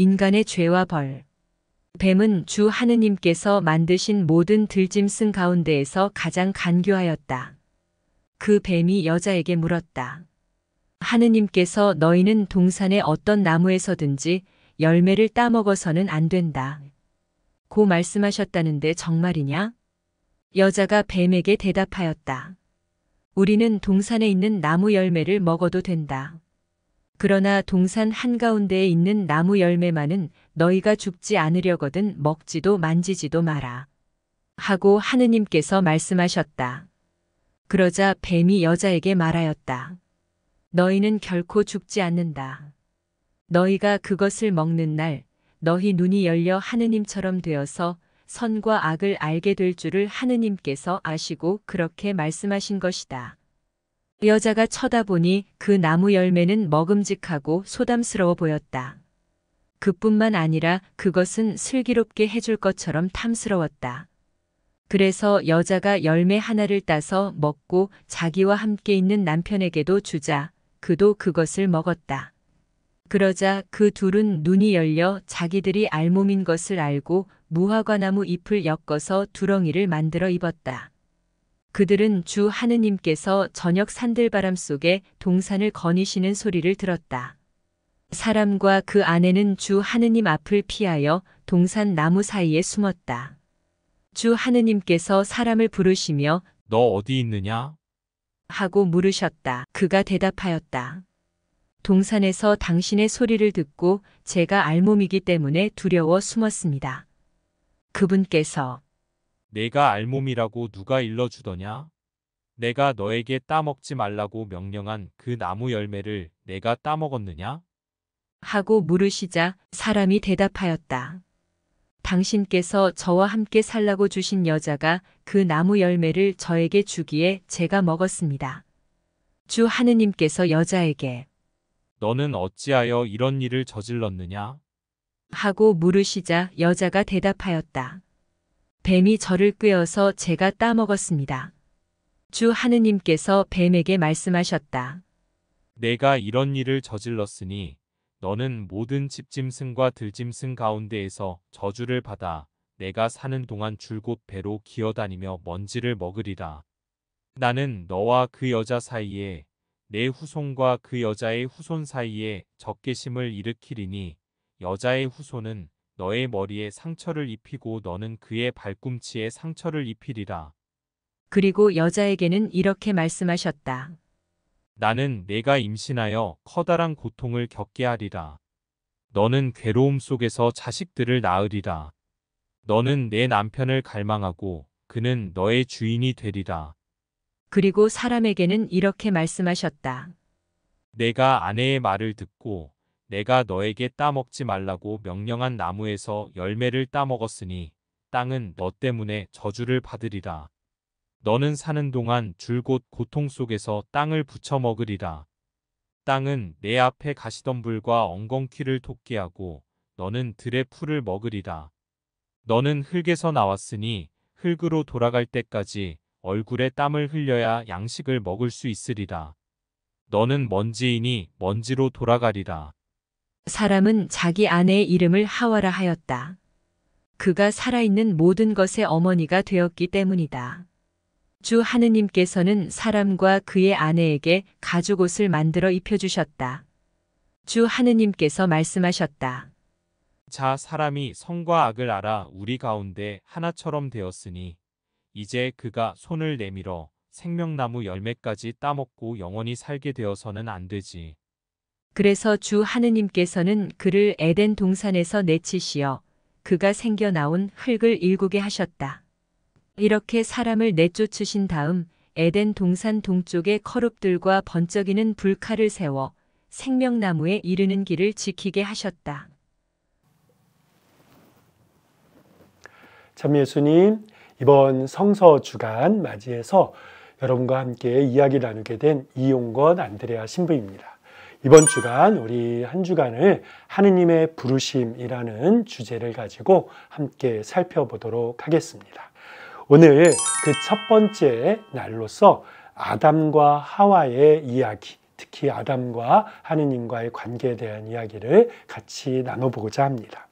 인간의 죄와 벌. 뱀은 주 하느님께서 만드신 모든 들짐승 가운데에서 가장 간교하였다. 그 뱀이 여자에게 물었다. 하느님께서 너희는 동산의 어떤 나무에서든지 열매를 따먹어서는 안 된다. 고 말씀하셨다는데 정말이냐? 여자가 뱀에게 대답하였다. 우리는 동산에 있는 나무 열매를 먹어도 된다. 그러나 동산 한가운데에 있는 나무 열매만은 너희가 죽지 않으려거든 먹지도 만지지도 마라. 하고 하느님께서 말씀하셨다. 그러자 뱀이 여자에게 말하였다. 너희는 결코 죽지 않는다. 너희가 그것을 먹는 날 너희 눈이 열려 하느님처럼 되어서 선과 악을 알게 될 줄을 하느님께서 아시고 그렇게 말씀하신 것이다. 여자가 쳐다보니 그 나무 열매는 먹음직하고 소담스러워 보였다. 그뿐만 아니라 그것은 슬기롭게 해줄 것처럼 탐스러웠다. 그래서 여자가 열매 하나를 따서 먹고 자기와 함께 있는 남편에게도 주자 그도 그것을 먹었다. 그러자 그 둘은 눈이 열려 자기들이 알몸인 것을 알고 무화과나무 잎을 엮어서 두렁이를 만들어 입었다. 그들은 주 하느님께서 저녁 산들바람 속에 동산을 거니시는 소리를 들었다. 사람과 그 아내는 주 하느님 앞을 피하여 동산 나무 사이에 숨었다. 주 하느님께서 사람을 부르시며 너 어디 있느냐? 하고 물으셨다. 그가 대답하였다. 동산에서 당신의 소리를 듣고 제가 알몸이기 때문에 두려워 숨었습니다. 그분께서 내가 알몸이라고 누가 일러주더냐? 내가 너에게 따먹지 말라고 명령한 그 나무 열매를 내가 따먹었느냐? 하고 물으시자 사람이 대답하였다. 당신께서 저와 함께 살라고 주신 여자가 그 나무 열매를 저에게 주기에 제가 먹었습니다. 주 하느님께서 여자에게 너는 어찌하여 이런 일을 저질렀느냐? 하고 물으시자 여자가 대답하였다. 뱀이 저를 꿰어서 제가 따먹었습니다. 주 하느님께서 뱀에게 말씀하셨다. 내가 이런 일을 저질렀으니 너는 모든 집짐승과 들짐승 가운데에서 저주를 받아 내가 사는 동안 줄곧 배로 기어다니며 먼지를 먹으리라. 나는 너와 그 여자 사이에 내 후손과 그 여자의 후손 사이에 적개심을 일으키리니 여자의 후손은 너의 머리에 상처를 입히고 너는 그의 발꿈치에 상처를 입히리라. 그리고 여자에게는 이렇게 말씀하셨다. 나는 내가 임신하여 커다란 고통을 겪게 하리라. 너는 괴로움 속에서 자식들을 낳으리라. 너는 내 남편을 갈망하고 그는 너의 주인이 되리라. 그리고 사람에게는 이렇게 말씀하셨다. 내가 아내의 말을 듣고 내가 너에게 따먹지 말라고 명령한 나무에서 열매를 따먹었으니 땅은 너 때문에 저주를 받으리라. 너는 사는 동안 줄곧 고통 속에서 땅을 붙여 먹으리라. 땅은 내 앞에 가시던불과 엉겅퀴를 돋게 하고 너는 들의 풀을 먹으리라. 너는 흙에서 나왔으니 흙으로 돌아갈 때까지 얼굴에 땀을 흘려야 양식을 먹을 수 있으리라. 너는 먼지이니 먼지로 돌아가리라. 사람은 자기 아내의 이름을 하와라 하였다. 그가 살아있는 모든 것의 어머니가 되었기 때문이다. 주 하느님께서는 사람과 그의 아내에게 가죽 옷을 만들어 입혀주셨다. 주 하느님께서 말씀하셨다. 자, 사람이 선과 악을 알아 우리 가운데 하나처럼 되었으니 이제 그가 손을 내밀어 생명나무 열매까지 따먹고 영원히 살게 되어서는 안 되지. 그래서 주 하느님께서는 그를 에덴 동산에서 내치시어 그가 생겨나온 흙을 일구게 하셨다. 이렇게 사람을 내쫓으신 다음 에덴 동산 동쪽의 커룹들과 번쩍이는 불칼을 세워 생명나무에 이르는 길을 지키게 하셨다. 참 예수님, 이번 성서 주간 맞이해서 여러분과 함께 이야기 나누게 된 이용건 안드레아 신부입니다. 이번 주간 우리 한 주간을 하느님의 부르심이라는 주제를 가지고 함께 살펴보도록 하겠습니다. 오늘 그 첫 번째 날로서 아담과 하와의 이야기, 특히 아담과 하느님과의 관계에 대한 이야기를 같이 나눠보고자 합니다.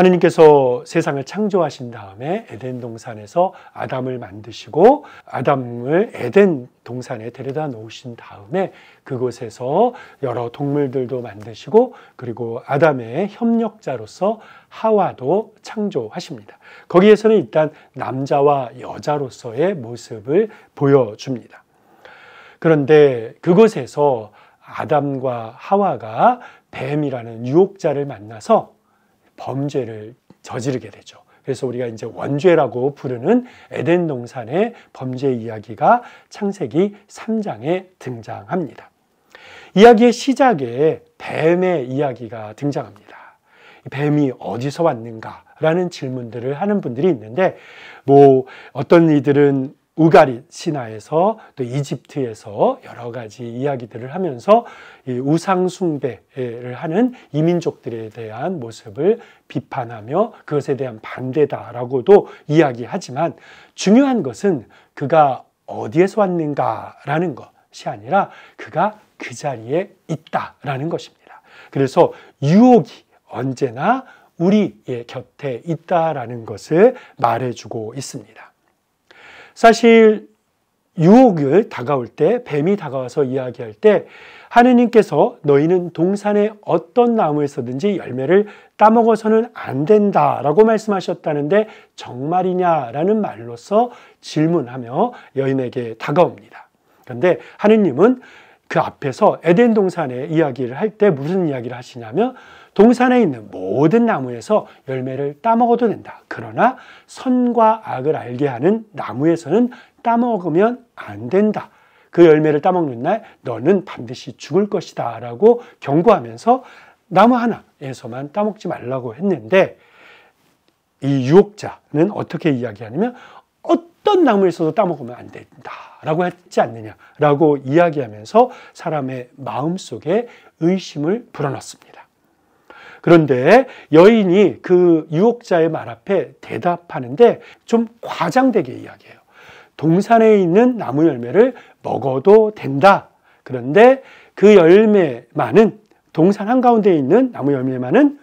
하느님께서 세상을 창조하신 다음에 에덴 동산에서 아담을 만드시고 아담을 에덴 동산에 데려다 놓으신 다음에 그곳에서 여러 동물들도 만드시고 그리고 아담의 협력자로서 하와도 창조하십니다. 거기에서는 일단 남자와 여자로서의 모습을 보여줍니다. 그런데 그곳에서 아담과 하와가 뱀이라는 유혹자를 만나서 범죄를 저지르게 되죠. 그래서 우리가 이제 원죄라고 부르는 에덴 동산의 범죄 이야기가 창세기 3장에 등장합니다. 이야기의 시작에 뱀의 이야기가 등장합니다. 뱀이 어디서 왔는가? 라는 질문들을 하는 분들이 있는데, 뭐, 어떤 이들은 우가리 신화에서 또 이집트에서 여러 가지 이야기들을 하면서 이 우상 숭배를 하는 이민족들에 대한 모습을 비판하며 그것에 대한 반대다라고도 이야기하지만 중요한 것은 그가 어디에서 왔는가라는 것이 아니라 그가 그 자리에 있다라는 것입니다. 그래서 유혹이 언제나 우리의 곁에 있다라는 것을 말해주고 있습니다. 사실 유혹을 다가올 때 뱀이 다가와서 이야기할 때 하느님께서 너희는 동산의 어떤 나무에서든지 열매를 따먹어서는 안 된다라고 말씀하셨다는데 정말이냐라는 말로서 질문하며 여인에게 다가옵니다. 그런데 하느님은 그 앞에서 에덴 동산의 이야기를 할 때 무슨 이야기를 하시냐면 동산에 있는 모든 나무에서 열매를 따먹어도 된다. 그러나 선과 악을 알게 하는 나무에서는 따먹으면 안 된다. 그 열매를 따먹는 날 너는 반드시 죽을 것이다. 라고 경고하면서 나무 하나에서만 따먹지 말라고 했는데 이 유혹자는 어떻게 이야기하냐면 어떤 나무에서도 따먹으면 안 된다. 라고 했지 않느냐. 라고 이야기하면서 사람의 마음속에 의심을 불어넣습니다. 그런데 여인이 그 유혹자의 말 앞에 대답하는데 좀 과장되게 이야기해요. 동산에 있는 나무 열매를 먹어도 된다. 그런데 그 열매만은 동산 한가운데 있는 나무 열매만은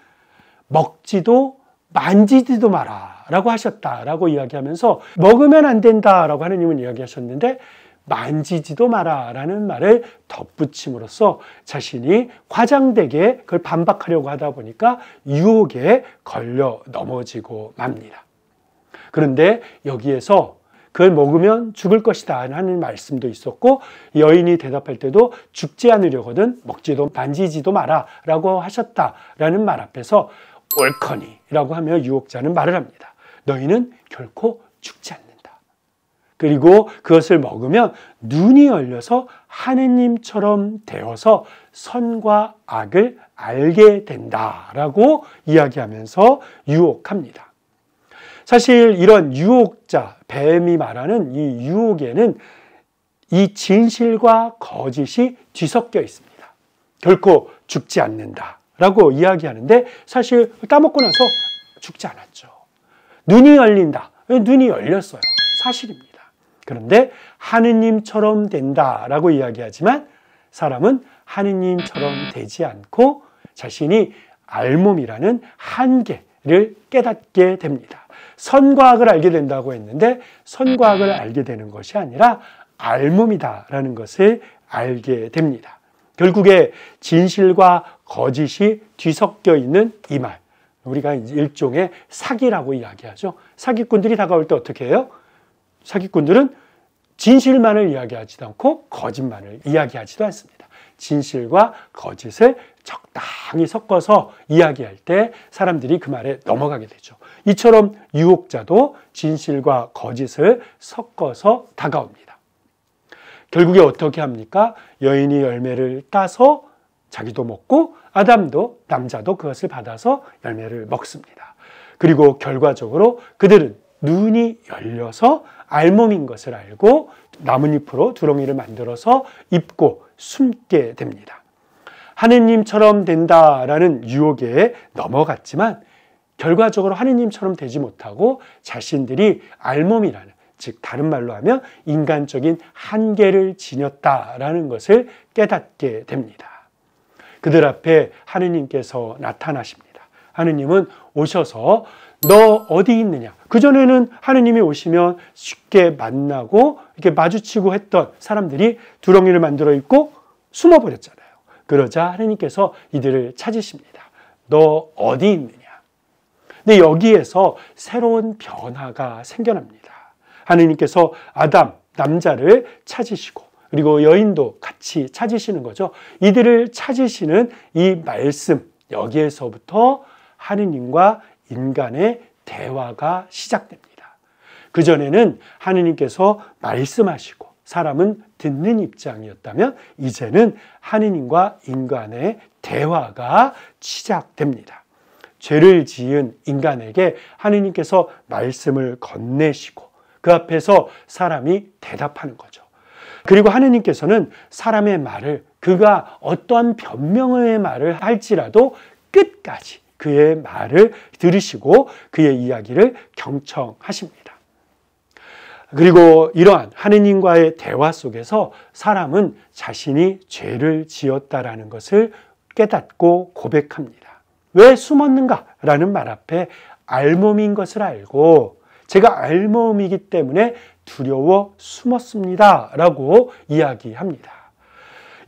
먹지도 만지지도 마라. 라고 하셨다. 라고 이야기하면서 먹으면 안 된다. 라고 하느님은 이야기하셨는데 만지지도 마라라는 말을 덧붙임으로써 자신이 과장되게 그걸 반박하려고 하다 보니까 유혹에 걸려 넘어지고 맙니다. 그런데 여기에서 그걸 먹으면 죽을 것이다 하는 말씀도 있었고 여인이 대답할 때도 죽지 않으려거든 먹지도 만지지도 마라 라고 하셨다라는 말 앞에서 옳거니 라고 하며 유혹자는 말을 합니다. 너희는 결코 죽지 않다 그리고 그것을 먹으면 눈이 열려서 하느님처럼 되어서 선과 악을 알게 된다라고 이야기하면서 유혹합니다. 사실 이런 유혹자, 뱀이 말하는 이 유혹에는 이 진실과 거짓이 뒤섞여 있습니다. 결코 죽지 않는다라고 이야기하는데 사실 따먹고 나서 죽지 않았죠. 눈이 열린다. 눈이 열렸어요. 사실입니다. 그런데 하느님처럼 된다라고 이야기하지만 사람은 하느님처럼 되지 않고 자신이 알몸이라는 한계를 깨닫게 됩니다. 선과 악을 알게 된다고 했는데 선과 악을 알게 되는 것이 아니라 알몸이다라는 것을 알게 됩니다. 결국에 진실과 거짓이 뒤섞여 있는 이 말. 우리가 일종의 사기라고 이야기하죠. 사기꾼들이 다가올 때 어떻게 해요? 사기꾼들은 진실만을 이야기하지도 않고 거짓말을 이야기하지도 않습니다. 진실과 거짓을 적당히 섞어서 이야기할 때 사람들이 그 말에 넘어가게 되죠. 이처럼 유혹자도 진실과 거짓을 섞어서 다가옵니다. 결국에 어떻게 합니까? 여인이 열매를 따서 자기도 먹고 아담도 남자도 그것을 받아서 열매를 먹습니다. 그리고 결과적으로 그들은 눈이 열려서 알몸인 것을 알고 나뭇잎으로 두렁이를 만들어서 입고 숨게 됩니다. 하느님처럼 된다라는 유혹에 넘어갔지만 결과적으로 하느님처럼 되지 못하고 자신들이 알몸이라는 즉 다른 말로 하면 인간적인 한계를 지녔다라는 것을 깨닫게 됩니다. 그들 앞에 하느님께서 나타나십니다. 하느님은 오셔서 너 어디 있느냐? 그전에는 하느님이 오시면 쉽게 만나고 이렇게 마주치고 했던 사람들이 두렁이를 만들어 있고 숨어버렸잖아요. 그러자 하느님께서 이들을 찾으십니다. 너 어디 있느냐? 근데 여기에서 새로운 변화가 생겨납니다. 하느님께서 아담, 남자를 찾으시고 그리고 여인도 같이 찾으시는 거죠. 이들을 찾으시는 이 말씀, 여기에서부터 하느님과 인간의 대화가 시작됩니다. 그전에는 하느님께서 말씀하시고 사람은 듣는 입장이었다면 이제는 하느님과 인간의 대화가 시작됩니다. 죄를 지은 인간에게 하느님께서 말씀을 건네시고 그 앞에서 사람이 대답하는 거죠. 그리고 하느님께서는 사람의 말을 그가 어떠한 변명의 말을 할지라도 끝까지 그의 말을 들으시고 그의 이야기를 경청하십니다. 그리고 이러한 하느님과의 대화 속에서 사람은 자신이 죄를 지었다라는 것을 깨닫고 고백합니다. 왜 숨었는가라는 말 앞에 알몸인 것을 알고 제가 알몸이기 때문에 두려워 숨었습니다. 라고 이야기합니다.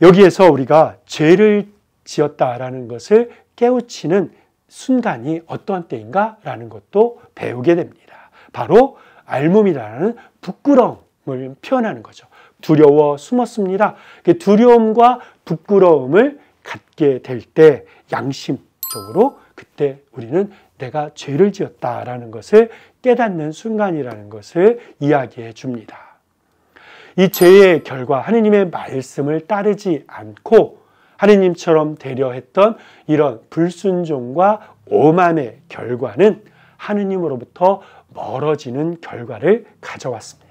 여기에서 우리가 죄를 지었다라는 것을 깨우치는 순간이 어떠한 때인가라는 것도 배우게 됩니다. 바로 알몸이라는 부끄러움을 표현하는 거죠. 두려워 숨었습니다. 두려움과 부끄러움을 갖게 될 때 양심적으로 그때 우리는 내가 죄를 지었다라는 것을 깨닫는 순간이라는 것을 이야기해 줍니다. 이 죄의 결과 하느님의 말씀을 따르지 않고 하느님처럼 되려 했던 이런 불순종과 오만의 결과는 하느님으로부터 멀어지는 결과를 가져왔습니다.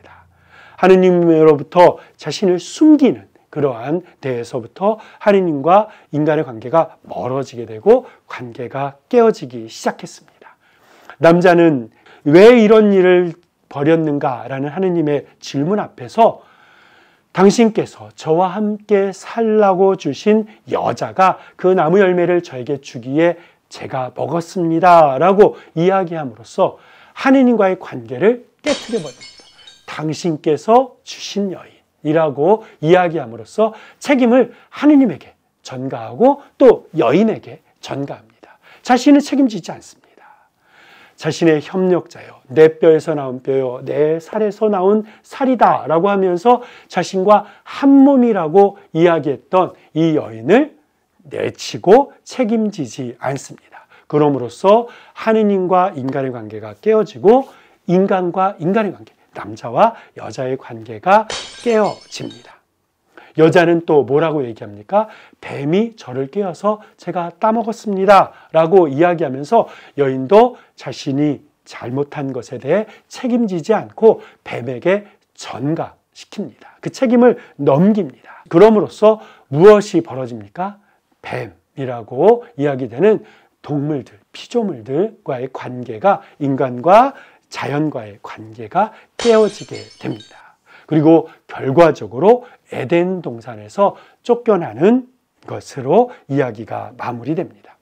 하느님으로부터 자신을 숨기는 그러한 데에서부터 하느님과 인간의 관계가 멀어지게 되고 관계가 깨어지기 시작했습니다. 남자는 왜 이런 일을 벌였는가라는 하느님의 질문 앞에서 당신께서 저와 함께 살라고 주신 여자가 그 나무 열매를 저에게 주기에 제가 먹었습니다. 라고 이야기함으로써 하느님과의 관계를 깨뜨려 버립니다. 당신께서 주신 여인이라고 이야기함으로써 책임을 하느님에게 전가하고 또 여인에게 전가합니다. 자신은 책임지지 않습니다. 자신의 협력자요. 내 뼈에서 나온 뼈요. 내 살에서 나온 살이다. 라고 하면서 자신과 한 몸이라고 이야기했던 이 여인을 내치고 책임지지 않습니다. 그럼으로써 하느님과 인간의 관계가 깨어지고 인간과 인간의 관계, 남자와 여자의 관계가 깨어집니다. 여자는 또 뭐라고 얘기합니까? 뱀이 저를 깨어서 제가 따먹었습니다. 라고 이야기하면서 여인도 자신이 잘못한 것에 대해 책임지지 않고 뱀에게 전가시킵니다. 그 책임을 넘깁니다. 그럼으로써 무엇이 벌어집니까? 뱀이라고 이야기되는 동물들, 피조물들과의 관계가 인간과 자연과의 관계가 깨어지게 됩니다. 그리고 결과적으로 에덴 동산에서 쫓겨나는 것으로 이야기가 마무리됩니다.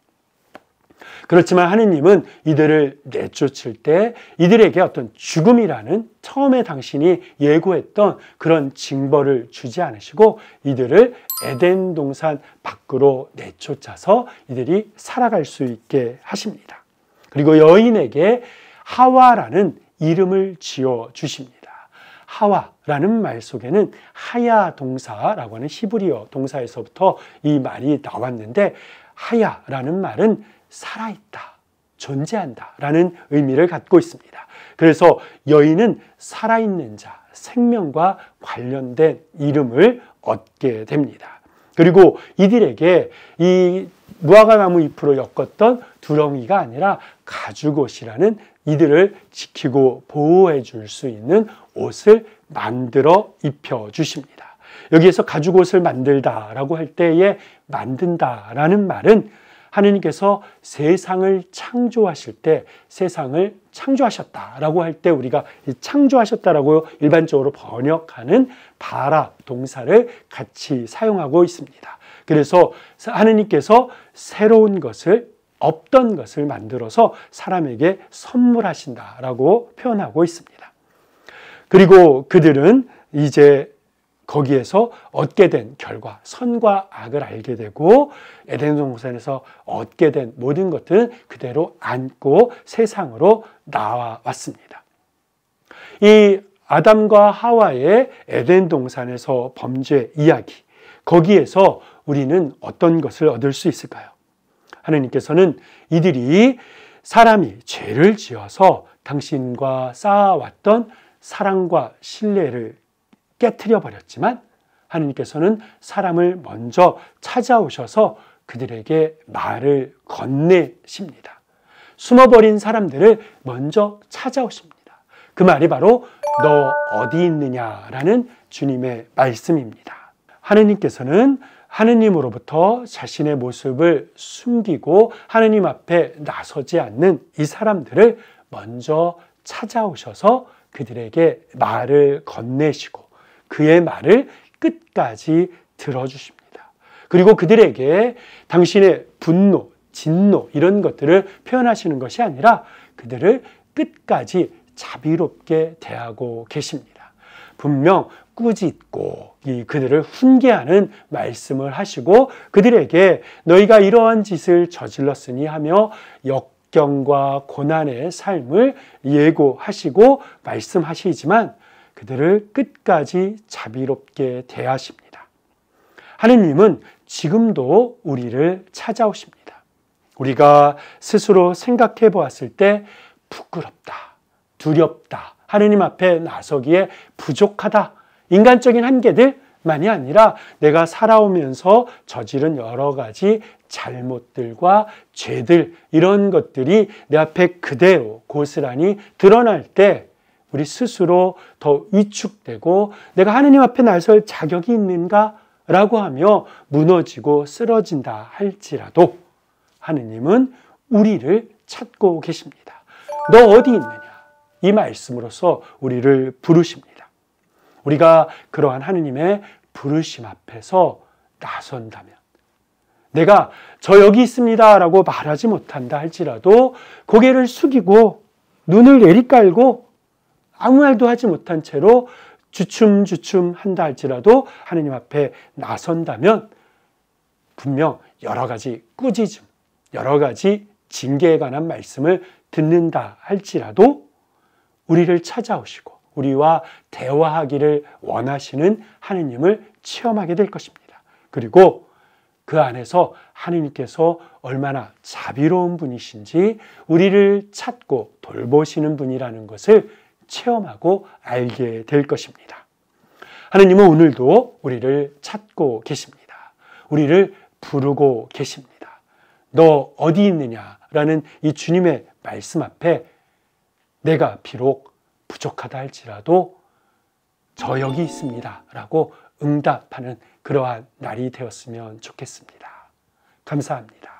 그렇지만 하느님은 이들을 내쫓을 때 이들에게 어떤 죽음이라는 처음에 당신이 예고했던 그런 징벌을 주지 않으시고 이들을 에덴 동산 밖으로 내쫓아서 이들이 살아갈 수 있게 하십니다. 그리고 여인에게 하와라는 이름을 지어 주십니다. 하와라는 말 속에는 하야 동사라고 하는 히브리어 동사에서부터 이 말이 나왔는데 하야라는 말은 살아있다, 존재한다 라는 의미를 갖고 있습니다. 그래서 여인은 살아있는 자, 생명과 관련된 이름을 얻게 됩니다. 그리고 이들에게 이 무화과나무 잎으로 엮었던 두렁이가 아니라 가죽옷이라는 이들을 지키고 보호해 줄 수 있는 옷을 만들어 입혀 주십니다. 여기에서 가죽옷을 만들다라고 할 때에 만든다라는 말은 하느님께서 세상을 창조하실 때 세상을 창조하셨다라고 할 때 우리가 창조하셨다라고 일반적으로 번역하는 바라 동사를 같이 사용하고 있습니다. 그래서 하느님께서 새로운 것을 없던 것을 만들어서 사람에게 선물하신다라고 표현하고 있습니다. 그리고 그들은 이제 거기에서 얻게 된 결과, 선과 악을 알게 되고 에덴 동산에서 얻게 된 모든 것들은 그대로 안고 세상으로 나와왔습니다. 이 아담과 하와의 에덴 동산에서 범죄 이야기, 거기에서 우리는 어떤 것을 얻을 수 있을까요? 하나님께서는 이들이 사람이 죄를 지어서 당신과 쌓아왔던 사랑과 신뢰를 깨뜨려 버렸지만 하나님께서는 사람을 먼저 찾아오셔서 그들에게 말을 건네십니다. 숨어버린 사람들을 먼저 찾아오십니다. 그 말이 바로 너 어디 있느냐라는 주님의 말씀입니다. 하느님께서는 하느님으로부터 자신의 모습을 숨기고 하느님 앞에 나서지 않는 이 사람들을 먼저 찾아오셔서 그들에게 말을 건네시고 그의 말을 끝까지 들어주십니다. 그리고 그들에게 당신의 분노, 진노 이런 것들을 표현하시는 것이 아니라 그들을 끝까지 자비롭게 대하고 계십니다. 분명 꾸짖고 그들을 훈계하는 말씀을 하시고 그들에게 너희가 이러한 짓을 저질렀으니 하며 역경과 고난의 삶을 예고하시고 말씀하시지만 그들을 끝까지 자비롭게 대하십니다. 하느님은 지금도 우리를 찾아오십니다. 우리가 스스로 생각해 보았을 때 부끄럽다, 두렵다, 하느님 앞에 나서기에 부족하다 인간적인 한계들만이 아니라 내가 살아오면서 저지른 여러 가지 잘못들과 죄들 이런 것들이 내 앞에 그대로 고스란히 드러날 때 우리 스스로 더 위축되고 내가 하느님 앞에 나설 자격이 있는가? 라고 하며 무너지고 쓰러진다 할지라도 하느님은 우리를 찾고 계십니다. 너 어디 있느냐? 이 말씀으로서 우리를 부르십니다. 우리가 그러한 하느님의 부르심 앞에서 나선다면 내가 저 여기 있습니다 라고 말하지 못한다 할지라도 고개를 숙이고 눈을 내리깔고 아무 말도 하지 못한 채로 주춤주춤 한다 할지라도 하느님 앞에 나선다면 분명 여러 가지 꾸짖음, 여러 가지 징계에 관한 말씀을 듣는다 할지라도 우리를 찾아오시고 우리와 대화하기를 원하시는 하느님을 체험하게 될 것입니다. 그리고 그 안에서 하느님께서 얼마나 자비로운 분이신지 우리를 찾고 돌보시는 분이라는 것을 체험하고 알게 될 것입니다. 하느님은 오늘도 우리를 찾고 계십니다. 우리를 부르고 계십니다. 너 어디 있느냐라는 이 주님의 말씀 앞에 내가 비록 부족하다 할지라도 저 여기 있습니다. 라고 응답하는 그러한 날이 되었으면 좋겠습니다. 감사합니다.